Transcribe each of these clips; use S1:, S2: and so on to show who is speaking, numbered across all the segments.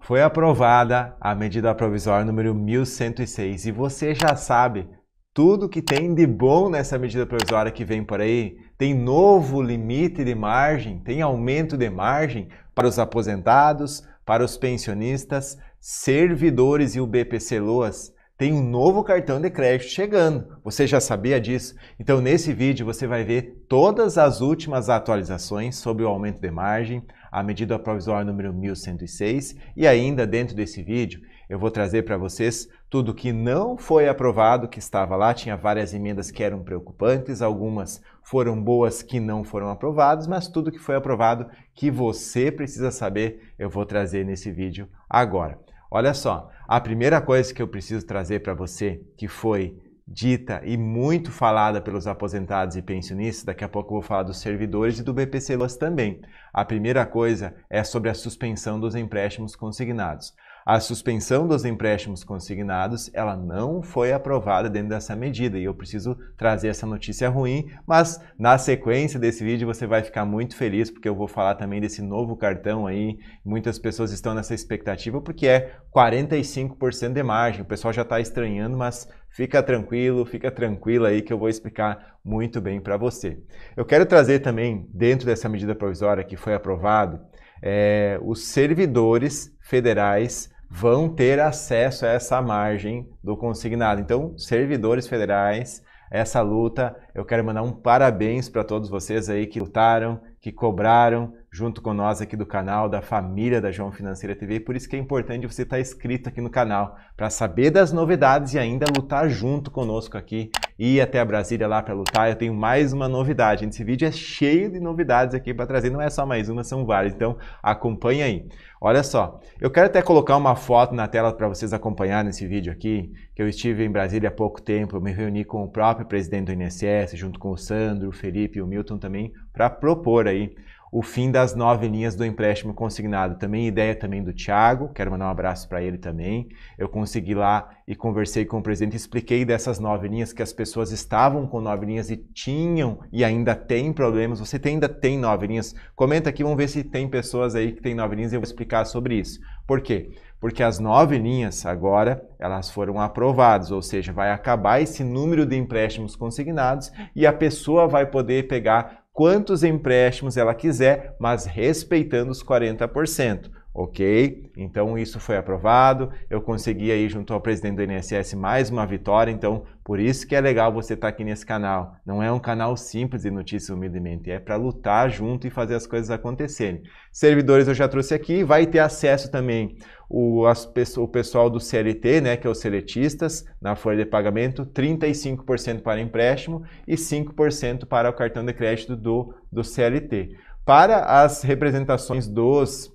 S1: Foi aprovada a medida provisória número 1106 e você já sabe tudo que tem de bom nessa medida provisória que vem por aí. Tem novo limite de margem, tem aumento de margem para os aposentados, para os pensionistas, servidores e o BPC Loas tem um novo cartão de crédito chegando. Você já sabia disso? Então, nesse vídeo, você vai ver todas as últimas atualizações sobre o aumento de margem, a medida provisória número 1106 e ainda dentro desse vídeo eu vou trazer para vocês tudo que não foi aprovado, que estava lá, tinha várias emendas que eram preocupantes, algumas foram boas que não foram aprovadas, mas tudo que foi aprovado que você precisa saber, eu vou trazer nesse vídeo agora. Olha só, a primeira coisa que eu preciso trazer para você, que foi dita e muito falada pelos aposentados e pensionistas, daqui a pouco eu vou falar dos servidores e do BPC Loas também. A primeira coisa é sobre a suspensão dos empréstimos consignados. A suspensão dos empréstimos consignados, ela não foi aprovada dentro dessa medida e eu preciso trazer essa notícia ruim, mas na sequência desse vídeo você vai ficar muito feliz porque eu vou falar também desse novo cartão aí. Muitas pessoas estão nessa expectativa porque é 45% de margem. O pessoal já está estranhando, mas fica tranquilo, fica tranquila aí que eu vou explicar muito bem para você. Eu quero trazer também dentro dessa medida provisória que foi aprovado é, os servidores federais vão ter acesso a essa margem do consignado. Então, servidores federais, essa luta, eu quero mandar um parabéns para todos vocês aí que lutaram, que cobraram junto com nós aqui do canal, da família da João Financeira TV. Por isso que é importante você estar tá inscrito aqui no canal, para saber das novidades e ainda lutar junto conosco aqui ir até a Brasília lá para lutar. Eu tenho mais uma novidade. Esse vídeo é cheio de novidades aqui para trazer, não é só mais uma, são várias. Então acompanha aí. Olha só, eu quero até colocar uma foto na tela para vocês acompanharem esse vídeo aqui, que eu estive em Brasília há pouco tempo, eu me reuni com o próprio presidente do INSS, junto com o Sandro, o Felipe e o Milton também, para propor aí o fim das nove linhas do empréstimo consignado. Também ideia também do Thiago, quero mandar um abraço para ele também. Eu consegui lá e conversei com o presidente, expliquei dessas nove linhas que as pessoas estavam com nove linhas e tinham e ainda tem problemas. Você tem, ainda tem nove linhas? Comenta aqui, vamos ver se tem pessoas aí que tem nove linhas e eu vou explicar sobre isso. Por quê? Porque as nove linhas agora elas foram aprovadas, ou seja, vai acabar esse número de empréstimos consignados e a pessoa vai poder pegar quantos empréstimos ela quiser, mas respeitando os 40%. Ok? Então isso foi aprovado. Eu consegui aí junto ao presidente do INSS mais uma vitória. Então por isso que é legal você estar tá aqui nesse canal. Não é um canal simples de notícias humildemente, é para lutar junto e fazer as coisas acontecerem. Servidores eu já trouxe aqui. Vai ter acesso também o, as, o pessoal do CLT, né, que é os seletistas, na folha de pagamento, 35% para empréstimo e 5% para o cartão de crédito do, do CLT. Para as representações dos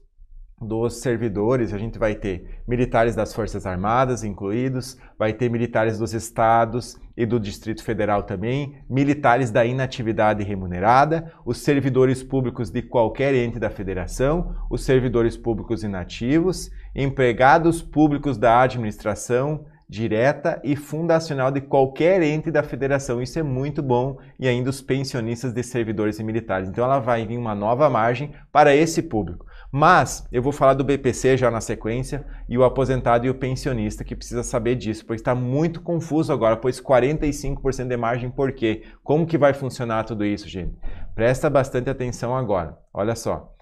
S1: dos servidores, a gente vai ter militares das Forças Armadas incluídos, vai ter militares dos estados e do Distrito Federal também, militares da inatividade remunerada, os servidores públicos de qualquer ente da federação, os servidores públicos inativos, empregados públicos da administração direta e fundacional de qualquer ente da federação. Isso é muito bom e ainda os pensionistas de servidores e militares. Então ela vai vir uma nova margem para esse público. Mas eu vou falar do BPC já na sequência e o aposentado e o pensionista que precisa saber disso, pois está muito confuso agora, pois 45% de margem por quê? Como que vai funcionar tudo isso, gente? Presta bastante atenção agora. Olha só.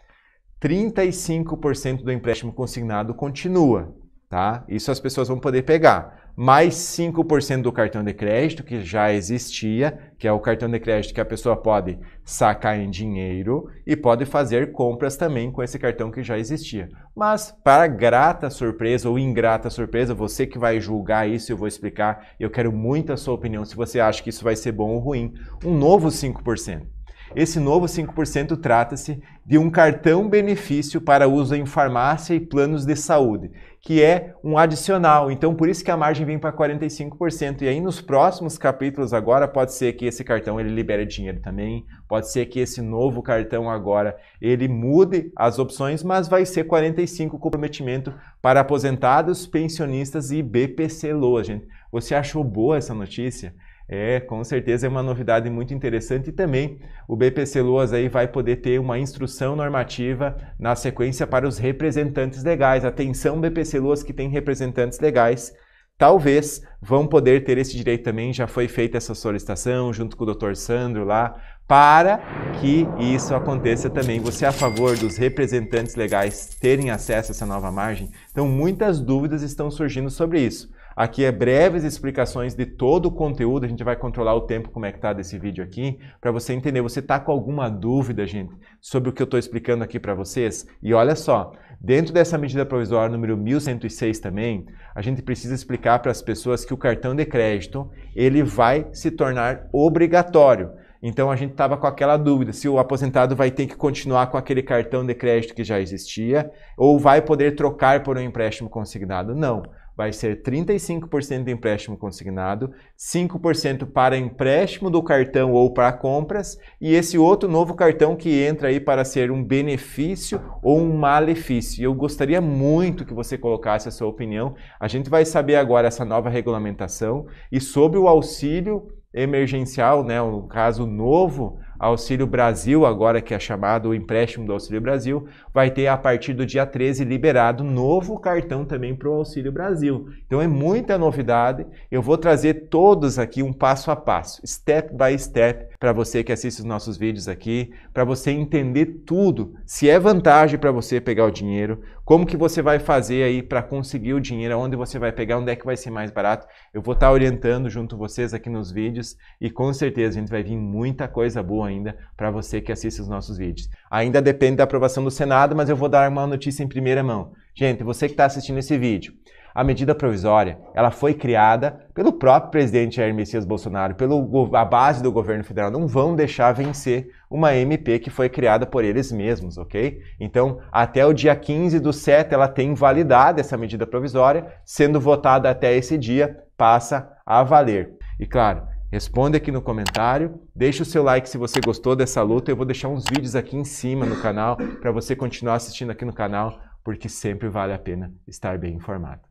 S1: 35% do empréstimo consignado continua, tá? Isso as pessoas vão poder pegar mais 5% do cartão de crédito que já existia, que é o cartão de crédito que a pessoa pode sacar em dinheiro e pode fazer compras também com esse cartão que já existia. Mas, para grata surpresa ou ingrata surpresa, você que vai julgar isso, eu vou explicar, eu quero muito a sua opinião se você acha que isso vai ser bom ou ruim. Um novo 5%. Esse novo 5% trata-se de um cartão benefício para uso em farmácia e planos de saúde que é um adicional. Então, por isso que a margem vem para 45%. E aí, nos próximos capítulos agora, pode ser que esse cartão ele libere dinheiro também, pode ser que esse novo cartão agora ele mude as opções, mas vai ser 45% comprometimento para aposentados, pensionistas e BPC Loa, gente. Você achou boa essa notícia? É, com certeza é uma novidade muito interessante e também o BPC Luas aí vai poder ter uma instrução normativa na sequência para os representantes legais. Atenção BPC Luas que tem representantes legais, talvez vão poder ter esse direito também. Já foi feita essa solicitação junto com o Dr. Sandro lá para que isso aconteça também. Você é a favor dos representantes legais terem acesso a essa nova margem? Então muitas dúvidas estão surgindo sobre isso. Aqui é breves explicações de todo o conteúdo, a gente vai controlar o tempo como é que tá desse vídeo aqui, para você entender. Você tá com alguma dúvida, gente, sobre o que eu estou explicando aqui para vocês? E olha só, dentro dessa medida provisória número 1106 também, a gente precisa explicar para as pessoas que o cartão de crédito, ele vai se tornar obrigatório. Então a gente estava com aquela dúvida se o aposentado vai ter que continuar com aquele cartão de crédito que já existia ou vai poder trocar por um empréstimo consignado. Não vai ser 35% do empréstimo consignado, 5% para empréstimo do cartão ou para compras, e esse outro novo cartão que entra aí para ser um benefício ou um malefício. Eu gostaria muito que você colocasse a sua opinião. A gente vai saber agora essa nova regulamentação e sobre o auxílio emergencial, né, um caso novo Auxílio Brasil, agora que é chamado o empréstimo do Auxílio Brasil, vai ter a partir do dia 13 liberado novo cartão também para o Auxílio Brasil. Então é muita novidade. Eu vou trazer todos aqui um passo a passo, step by step, para você que assiste os nossos vídeos aqui, para você entender tudo, se é vantagem para você pegar o dinheiro, como que você vai fazer aí para conseguir o dinheiro, onde você vai pegar, onde é que vai ser mais barato. Eu vou estar tá orientando junto vocês aqui nos vídeos e com certeza a gente vai vir muita coisa boa ainda para você que assiste os nossos vídeos. Ainda depende da aprovação do Senado, mas eu vou dar uma notícia em primeira mão. Gente, você que está assistindo esse vídeo, a medida provisória, ela foi criada pelo próprio presidente Jair Messias Bolsonaro, pela base do governo federal. Não vão deixar vencer uma MP que foi criada por eles mesmos, ok? Então, até o dia 15 do 7, ela tem validade essa medida provisória, sendo votada até esse dia, passa a valer. E claro, Responda aqui no comentário, deixa o seu like se você gostou dessa luta. Eu vou deixar uns vídeos aqui em cima no canal para você continuar assistindo aqui no canal, porque sempre vale a pena estar bem informado.